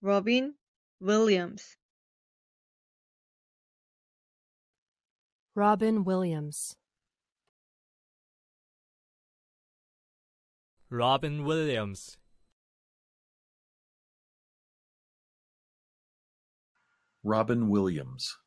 Robin Williams. Robin Williams. Robin Williams. Robin Williams.